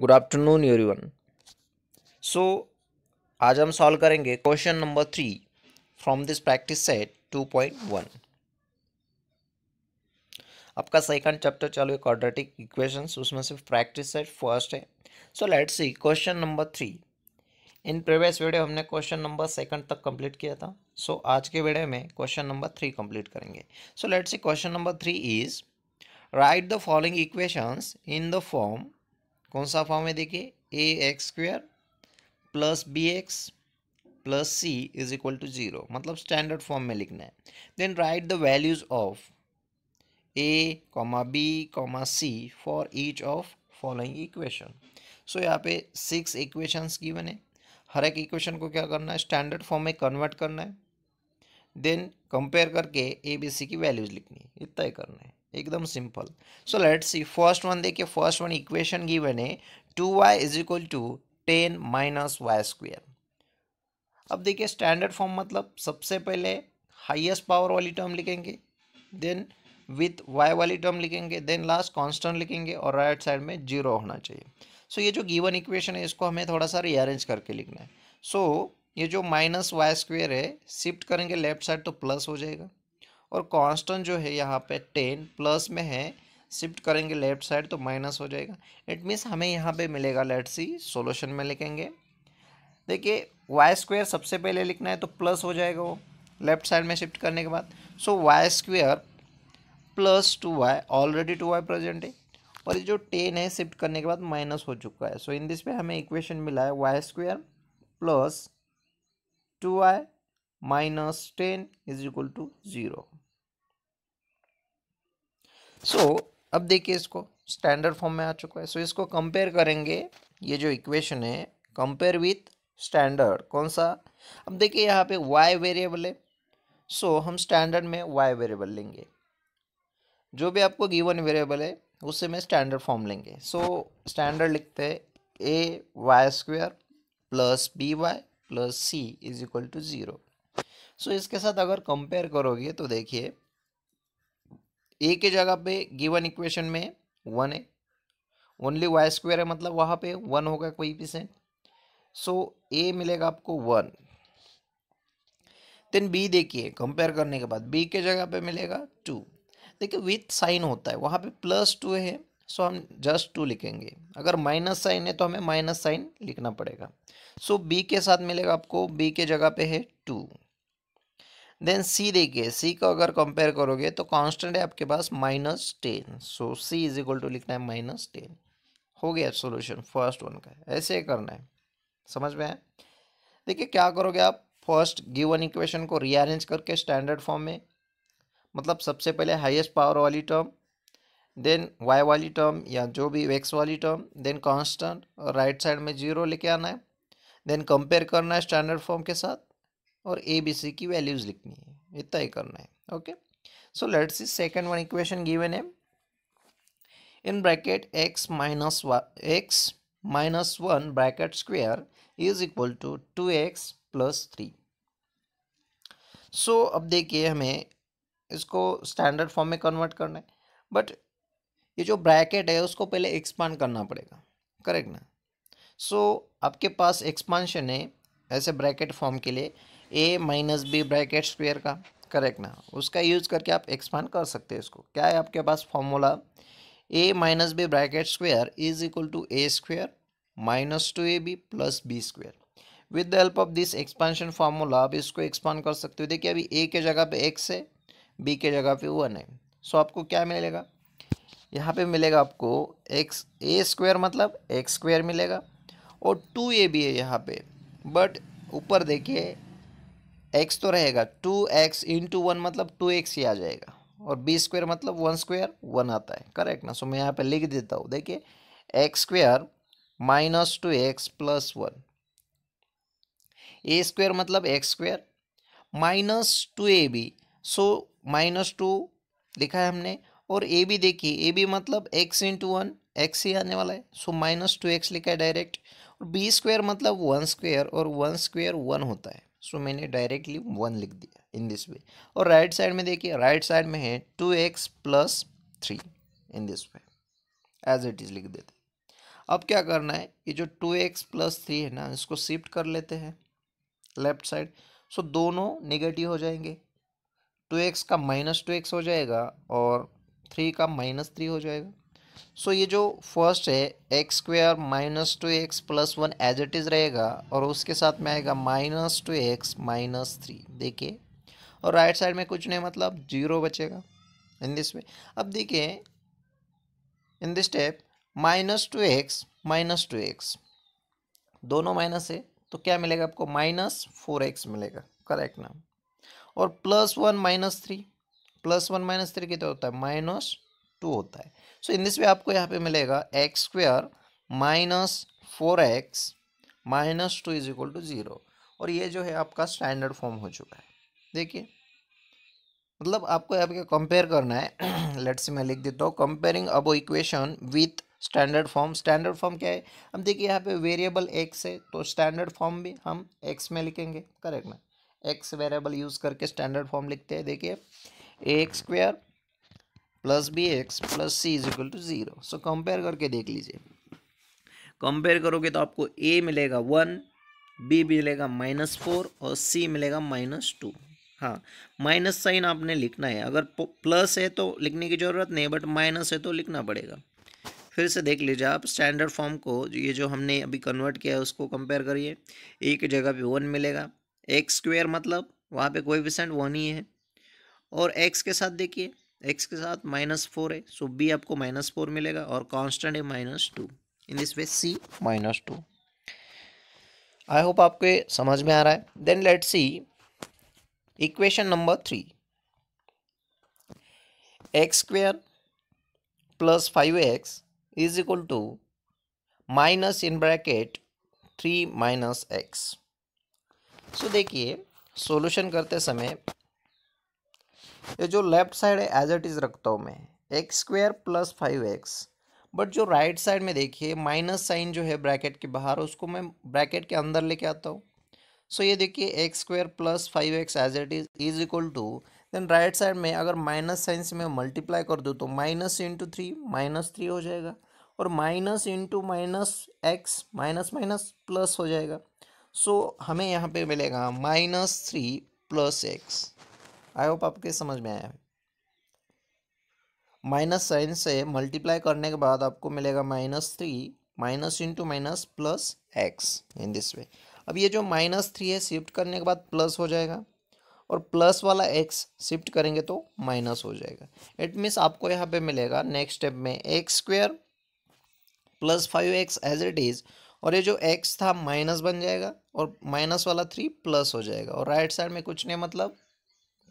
Good afternoon everyone so आज हम solve करेंगे question number three from this practice set two point one आपका second chapter चालू है क्वाड्रेटिक इक्वेशंस उसमें से प्रैक्टिस सेट फर्स्ट है so let see question number three in previous video हमने क्वेश्चन नंबर सेकंड तक कंप्लीट किया था सो so, आज के वीडियो में क्वेश्चन नंबर थ्री कंप्लीट करेंगे so let see question number three is write the following equations in the form कौन सा फॉर्म है देखिए a x square plus b x plus c is equal to zero मतलब standard form में लिखना है then write the values of a comma b comma c for each of following equation so यहाँ पे six equations की है हर एक equation को क्या करना है स्टैंडर्ड फॉर्म में कन्वर्ट करना है देन कंपेयर करके ए बी सी की वैल्यूज लिखनी है ये तय करना है एकदम simple so let's see first one देखिए फर्स्ट वन इक्वेशन गिवन है two y is equal to ten minus y square अब देखिए स्टैंडर्ड फॉर्म मतलब सबसे पहले हाईएस्ट पावर वाली टर्म लिखेंगे देन विथ वाई वाली टर्म लिखेंगे देन लास्ट कांस्टेंट लिखेंगे और राइट right साइड में जीरो होना चाहिए सो so, ये जो गिवन इक्वेशन है इसको हमें थोड़ा सा रीअरेंज करके लिखना है सो so, ये जो माइनस वाई स्क्वेयर है शिफ्ट करेंगे लेफ्ट साइड तो प्लस हो जाएगा और कांस्टेंट जो है यहाँ पे टेन प्लस में है शिफ्ट करेंगे लेफ्ट साइड तो माइनस हो जाएगा इट मीन्स हमें यहाँ पे मिलेगा लेट सी सोल्यूशन में लिखेंगे देखिए वाई स्क्वेयर सबसे पहले लिखना है तो प्लस हो जाएगा वो लेफ्ट साइड में शिफ्ट करने के बाद so y square plus two y already two y present है और ये जो टेन है शिफ्ट करने के बाद माइनस हो चुका है सो इन दिस पे हमें इक्वेशन मिला है y square plus two y minus ten is equal to zero so so, अब देखिए इसको स्टैंडर्ड फॉर्म में आ चुका है सो so, इसको कंपेयर करेंगे ये जो इक्वेशन है कंपेयर विथ स्टैंडर्ड कौन सा अब देखिए यहाँ पे वाई वेरिएबल है सो so, हम स्टैंडर्ड में वाई वेरिएबल लेंगे जो भी आपको गिवन वेरिएबल है उससे में स्टैंडर्ड फॉर्म लेंगे सो so, स्टैंडर्ड लिखते हैं a y square plus b y plus c is equal to zero so इसके साथ अगर कंपेयर करोगे तो देखिए ए के जगह पे गिवन इक्वेशन में वन है ओनली वाई स्क्वेयर है मतलब वहाँ पे वन होगा कोई सेंट सो ए मिलेगा आपको वन देन बी देखिए कंपेयर करने के बाद बी के जगह पे मिलेगा टू देखिए विथ साइन होता है वहाँ पे प्लस टू है सो हम जस्ट टू लिखेंगे अगर माइनस साइन है तो हमें माइनस साइन लिखना पड़ेगा सो so, बी के साथ मिलेगा आपको बी के जगह पे है टू देन सी देखिए सी को अगर कंपेयर करोगे तो कांस्टेंट है आपके पास minus ten so c is equal to लिखना है माइनस टेन हो गया सोल्यूशन फर्स्ट वन का ऐसे करना है समझ में आए देखिए क्या करोगे आप फर्स्ट गिवन इक्वेशन को रीअरेंज करके स्टैंडर्ड फॉर्म में मतलब सबसे पहले हाइएस्ट पावर वाली टर्म देन वाई वाली टर्म या जो भी एक्स वाली टर्म देन कॉन्स्टेंट और राइट साइड में जीरो लेके आना है देन कंपेयर करना है स्टैंडर्ड फॉर्म के साथ और ए बी सी की वैल्यूज़ लिखनी है ये तय करना है okay so let's see second one equation given है in bracket x minus x minus one bracket square is equal to two x plus three so अब देखिए हमें इसको स्टैंडर्ड फॉर्म में कन्वर्ट करना है बट ये जो ब्रैकेट है उसको पहले एक्सपांड करना पड़ेगा करेक्ट ना सो so, आपके पास एक्सपांशन है ऐसे ब्रैकेट फॉर्म के लिए a minus b bracket square का करेक्ट ना उसका यूज करके आप एक्सपांड कर सकते हैं इसको क्या है आपके पास formula a minus b bracket square is equal to a square minus two a b plus b square with the help of this expansion formula आप इसको एक्सपांड कर सकते हो देखिए अभी ए के जगह पे एक्स है बी के जगह पे वन है सो आपको क्या मिलेगा यहाँ पे मिलेगा आपको एक्स ए स्क्वायर मतलब एक्स स्क्वेयर मिलेगा और टू ए बी है यहाँ पे बट ऊपर देखिए एक्स तो रहेगा टू एक्स इंटू वन मतलब टू एक्स ही आ जाएगा और बी स्क्वेयर मतलब वन स्क्वायर वन आता है करेक्ट ना सो मैं यहाँ पे लिख देता हूँ देखिए x square minus two x plus one a square मतलब x square minus two a b so minus two लिखा है हमने और ए बी देखिए ए बी मतलब एक्स इंटू वन एक्स ही आने वाला है सो माइनस टू एक्स लिखा है डायरेक्ट और बी स्क्वायर मतलब वन स्क्वायर और वन स्क्वायर वन होता है सो मैंने डायरेक्टली वन लिख दिया इन दिस वे और राइट साइड में देखिए राइट साइड में है two x plus three in this way as it is लिख देते अब क्या करना है ये जो टू एक्स प्लस थ्री है ना इसको शिफ्ट कर लेते हैं लेफ्ट साइड सो दोनों नेगेटिव हो जाएंगे टू एक्स का माइनस टू एक्स हो जाएगा और थ्री का माइनस थ्री हो जाएगा सो so, ये जो फर्स्ट है x square minus two x plus one as it is रहेगा और उसके साथ में आएगा minus two x minus three देखिए और राइट साइड में कुछ नहीं मतलब जीरो बचेगा इन दिस वे अब देखिए in this step minus two x minus two x दोनों माइनस है तो क्या मिलेगा आपको माइनस फोर एक्स मिलेगा करेक्ट ना और plus one minus three plus one minus three कितना होता है माइनस टू होता है सो इन दिस वे आपको यहाँ पे मिलेगा x square minus four x minus two is equal to zero और ये जो है आपका स्टैंडर्ड फॉर्म हो चुका है देखिए मतलब आपको यहाँ पे कंपेयर करना है लेट से मैं लिख देता हूँ comparing above equation with standard form standard form क्या है हम देखिए यहाँ पे वेरिएबल एक्स है तो स्टैंडर्ड फॉर्म भी हम एक्स में लिखेंगे करेक्ट ना एक्स वेरिएबल यूज़ करके स्टैंडर्ड फॉर्म लिखते हैं देखिए एक square plus b x plus c is equal to zero so compare करके देख लीजिए कंपेयर करोगे तो आपको ए मिलेगा वन बी मिलेगा माइनस फोर और सी मिलेगा माइनस टू हाँ माइनस साइन आपने लिखना है अगर प्लस है तो लिखने की ज़रूरत नहीं बट माइनस है तो लिखना पड़ेगा फिर से देख लीजिए आप स्टैंडर्ड फॉर्म को ये जो हमने अभी कन्वर्ट किया है उसको कंपेयर करिए ए की जगह पे वन मिलेगा एक्स स्क्वेयर मतलब वहाँ पे कोई भी वन ही है और एक्स के साथ देखिए एक्स के साथ माइनस फोर है सो बी आपको माइनस फोर मिलेगा और कांस्टेंट है minus two in this way c minus two I hope आपके समझ में आ रहा है then let see equation number three x square plus five x is equal to minus in bracket three minus x so देखिए solution करते समय ये जो लेफ्ट साइड है एज इट इज़ रखता हूँ मैं x square plus five x but जो राइट साइड में देखिए माइनस साइन जो है ब्रैकेट के बाहर उसको मैं ब्रैकेट के अंदर लेके आता हूँ सो so, ये देखिए x square plus five x as it is is equal to then right side में अगर माइनस साइन से मैं मल्टीप्लाई कर दूँ तो minus into three minus three हो जाएगा और minus into minus x minus minus plus हो जाएगा सो so, हमें यहाँ पे मिलेगा minus three plus x I hope आपके समझ में आया माइनस साइन से मल्टीप्लाई करने के बाद आपको मिलेगा minus three minus into minus plus x in this way अब ये जो माइनस थ्री है शिफ्ट करने के बाद प्लस हो जाएगा और प्लस वाला एक्स शिफ्ट करेंगे तो माइनस हो जाएगा इट मीन्स आपको यहाँ पे मिलेगा नेक्स्ट स्टेप में x square plus five x as it is और ये जो एक्स था माइनस बन जाएगा और माइनस वाला थ्री प्लस हो जाएगा और राइट साइड में कुछ नहीं मतलब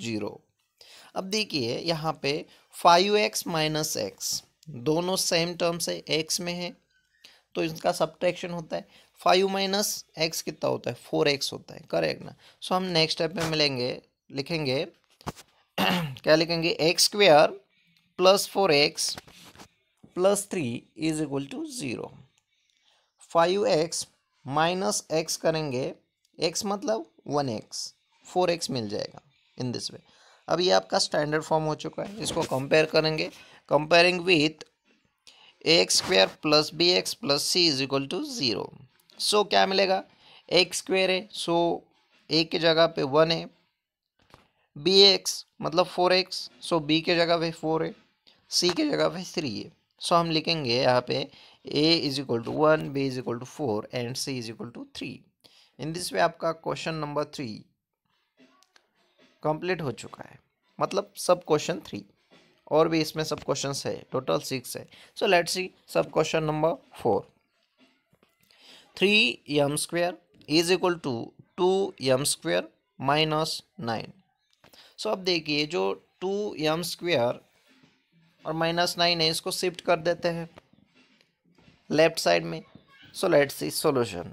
जीरो अब देखिए यहाँ पे फाइव एक्स माइनस एक्स दोनों सेम टर्म्स से एक्स में है तो इनका सब्ट्रैक्शन होता है फाइव माइनस एक्स कितना होता है फोर एक्स होता है करेक्ट ना सो हम नेक्स्ट स्टेप में मिलेंगे लिखेंगे क्या लिखेंगे x square plus four x plus three is equal to zero five x minus x करेंगे एक्स मतलब वन एक्स फोर एक्स मिल जाएगा इन दिस वे अब ये आपका स्टैंडर्ड फॉर्म हो चुका है इसको कंपेयर करेंगे comparing with a x square plus b x plus c is equal to zero so क्या मिलेगा एक्स स्क्वेयर है सो so, ए के जगह पे वन है बी एक्स मतलब फोर एक्स सो बी के जगह पे फोर है सी के जगह पे थ्री है सो so, हम लिखेंगे यहाँ पे a is equal to one b is equal to four and c is equal to three in this way आपका क्वेश्चन नंबर थ्री कंप्लीट हो चुका है मतलब सब क्वेश्चन थ्री और भी इसमें सब क्वेश्चन है टोटल सिक्स है सो let's see sub question number four three m square is equal to two m square minus nine so अब देखिए जो टू यम स्क्वेयर और माइनस नाइन है इसको शिफ्ट कर देते हैं लेफ्ट साइड में so let's see solution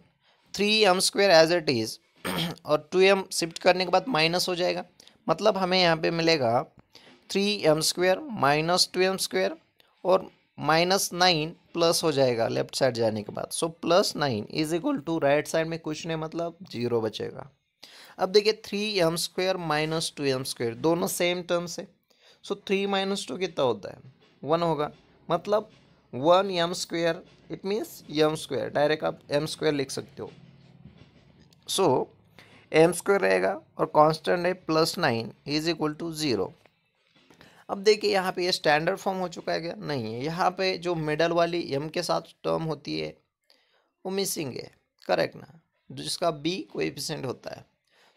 three m square as it is और टू एम शिफ्ट करने के बाद माइनस हो जाएगा मतलब हमें यहाँ पे मिलेगा three m square minus two m square और माइनस नाइन प्लस हो जाएगा लेफ्ट साइड जाने के बाद so plus nine is equal to right side में कुछ नहीं मतलब जीरो बचेगा अब देखिए three m square minus two m square दोनों सेम टर्म्स है सो थ्री माइनस टू कितना होता है वन होगा मतलब one m square it means m square direct आप एम स्क्वेयर लिख सकते हो सो so, एम स्क्वायर रहेगा और कांस्टेंट है plus nine is equal to zero अब देखिए यहाँ पे ये स्टैंडर्ड फॉर्म हो चुका है क्या नहीं है यहाँ पे जो मिडल वाली एम के साथ टर्म होती है वो मिसिंग है करेक्ट ना जिसका बी कोएफिशिएंट होता है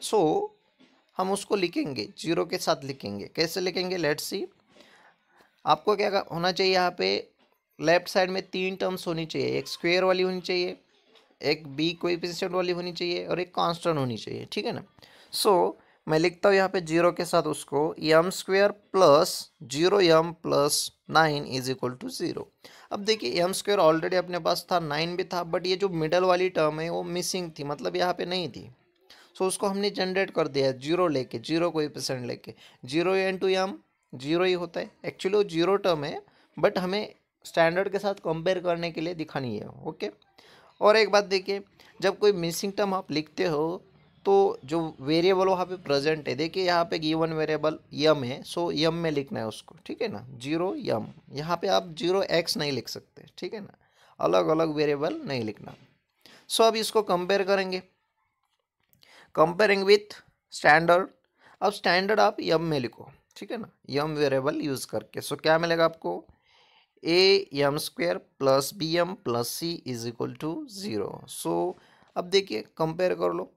सो so, हम उसको लिखेंगे जीरो के साथ लिखेंगे कैसे लिखेंगे लेट्स सी आपको क्या होना चाहिए यहाँ पे लेफ्ट साइड में तीन टर्म्स होनी चाहिए एक स्क्वेयर वाली होनी चाहिए एक बी कोएफिशिएंट वाली होनी चाहिए और एक कांस्टेंट होनी चाहिए ठीक है ना सो so, मैं लिखता हूँ यहाँ पे जीरो के साथ उसको m square plus zero m plus nine is equal to zero अब देखिए यम स्क्वेयर ऑलरेडी अपने पास था नाइन भी था बट ये जो मिडल वाली टर्म है वो मिसिंग थी मतलब यहाँ पे नहीं थी सो so, उसको हमने जनरेट कर दिया जीरो लेके जीरो को परसेंट लेके zero n to m zero ही होता है एक्चुअली वो जीरो टर्म है बट हमें स्टैंडर्ड के साथ कंपेयर करने के लिए दिखानी है ओके okay? और एक बात देखिए जब कोई मिसिंग टर्म आप लिखते हो तो जो वेरिएबल वहाँ पे प्रेजेंट है देखिए यहाँ पे गिवन वेरिएबल यम है सो यम में लिखना है उसको ठीक है ना जीरो यम यहाँ पे आप जीरो एक्स नहीं लिख सकते ठीक है ना अलग अलग वेरिएबल नहीं लिखना सो अब इसको कंपेयर करेंगे कंपेयरिंग विथ स्टैंडर्ड अब स्टैंडर्ड आप यम में लिखो ठीक है ना यम वेरिएबल यूज़ करके सो क्या मिलेगा आपको a m square plus b m plus c is equal to zero so अब देखिए कंपेयर कर लो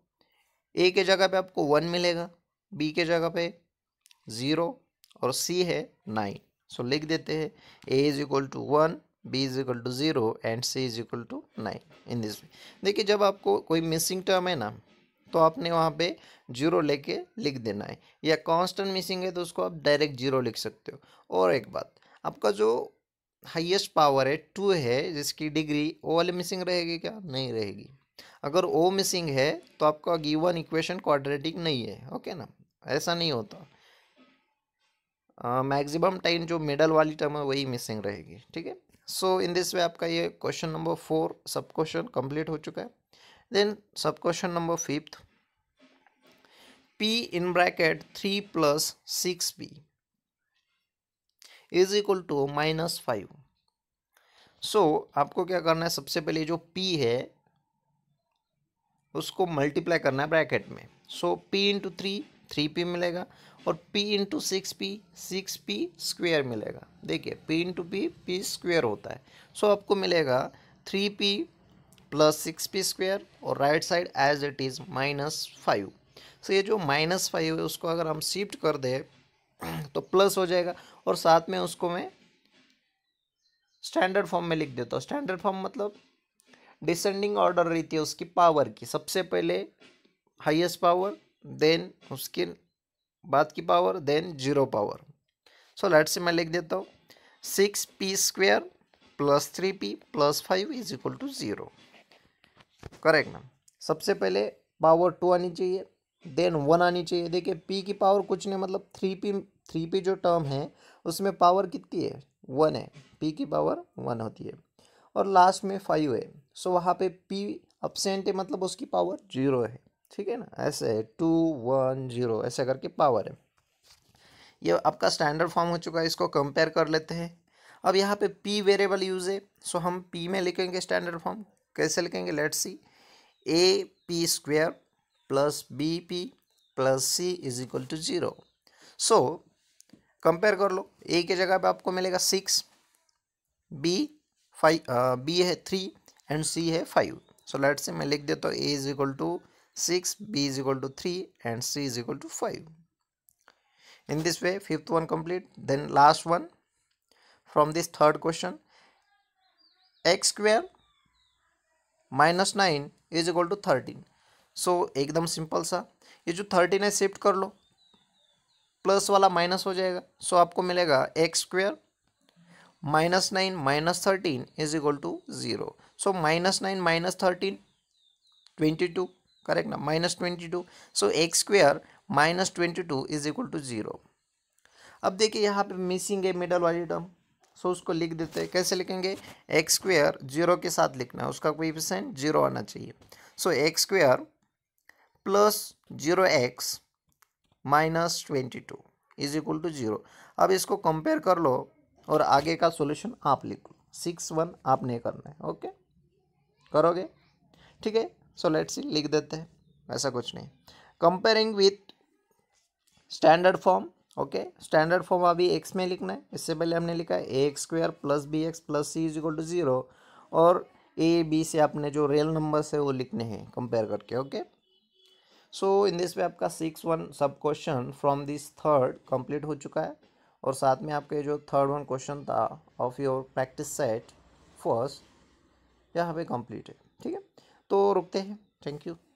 ए के जगह पे आपको वन मिलेगा बी के जगह पे ज़ीरो और सी है नाइन सो so, लिख देते हैं a is equal to one b is equal to zero and c is equal to nine in this way देखिए जब आपको कोई मिसिंग टर्म है ना तो आपने वहाँ पे जीरो लेके लिख देना है या कांस्टेंट मिसिंग है तो उसको आप डायरेक्ट जीरो लिख सकते हो और एक बात आपका जो हाईएस्ट पावर है टू है जिसकी डिग्री ओ वाली मिसिंग रहेगी क्या नहीं रहेगी अगर ओ मिसिंग है तो आपका गिवन इक्वेशन क्वाड्रेटिक नहीं है ओके ना ऐसा नहीं होता मैक्सिमम टाइम जो मिडल वाली टर्म है वही मिसिंग रहेगी ठीक है सो इन दिस वे आपका ये question number four sub question complete हो चुका है then sub question number fifth p in bracket three plus six p is equal to minus five so आपको क्या करना है सबसे पहले जो पी है उसको मल्टीप्लाई करना है ब्रैकेट में so p into three three p मिलेगा और p into six p six p square मिलेगा देखिए p into p p square होता है सो so, आपको मिलेगा three p plus six p square और right side as it is minus five so ये जो माइनस फाइव है उसको अगर हम शिफ्ट कर दें तो प्लस हो जाएगा और साथ में उसको मैं स्टैंडर्ड फॉर्म में लिख देता हूँ स्टैंडर्ड फॉर्म मतलब डिसेंडिंग ऑर्डर रहती है उसकी पावर की सबसे पहले हाईएस्ट पावर देन उसके बाद की power then zero power so let's say मैं लिख देता हूँ six p square plus three p plus five is equal to zero correct ना सबसे पहले पावर टू आनी चाहिए देन वन आनी चाहिए देखिए पी की पावर कुछ नहीं मतलब थ्री पी थ्री पी जो टर्म है उसमें पावर कितनी है वन है पी की पावर वन होती है और लास्ट में फाइव है सो so, वहाँ पे पी अपसेंट है मतलब उसकी पावर जीरो है ठीक है ना ऐसे है टू वन जीरो ऐसे करके पावर है ये आपका स्टैंडर्ड फॉर्म हो चुका है इसको कंपेयर कर लेते हैं अब यहाँ पे पी वेरिएबल यूज है सो हम पी में लिखेंगे स्टैंडर्ड फॉर्म कैसे लिखेंगे let's see a p square plus b p plus c is equal to zero so compare कर लो ए के जगह पे आपको मिलेगा सिक्स बी फाइव बी है थ्री एंड सी है फाइव सो लेट से मैं लिख देता हूँ a is equal to six b is equal to three and c is equal to five in this way fifth one complete then last one from this third question x square minus nine is equal to thirteen so so, एकदम simple सा ये जो thirteen है shift कर लो plus वाला minus हो जाएगा so so, आपको मिलेगा x square minus nine minus thirteen is equal to zero so minus nine minus thirteen twenty two correct ना minus twenty two so x square minus twenty two is equal to zero अब देखिए यहाँ पे missing है middle वाली term so so, उसको लिख देते हैं कैसे लिखेंगे एक्स स्क्वेयर जीरो के साथ लिखना है उसका कोई जीरो आना चाहिए so x square plus zero x minus twenty two is equal to zero अब इसको कंपेयर कर लो और आगे का सॉल्यूशन आप लिख लो सिक्स वन आपने करना है ओके करोगे ठीक है सो लेट्स सी लिख देते हैं ऐसा कुछ नहीं comparing with standard form okay standard form अभी एक्स में लिखना है इससे पहले हमने लिखा है a x square plus b x plus c is equal to zero और ए बी से आपने जो रियल नंबर्स है वो लिखने हैं कंपेयर करके okay okay? So in this way आपका six one sub question from this third complete हो चुका है और साथ में आपके जो थर्ड वन क्वेश्चन था of your practice set first यहाँ पे कंप्लीट है ठीक है तो रुकते हैं थैंक यू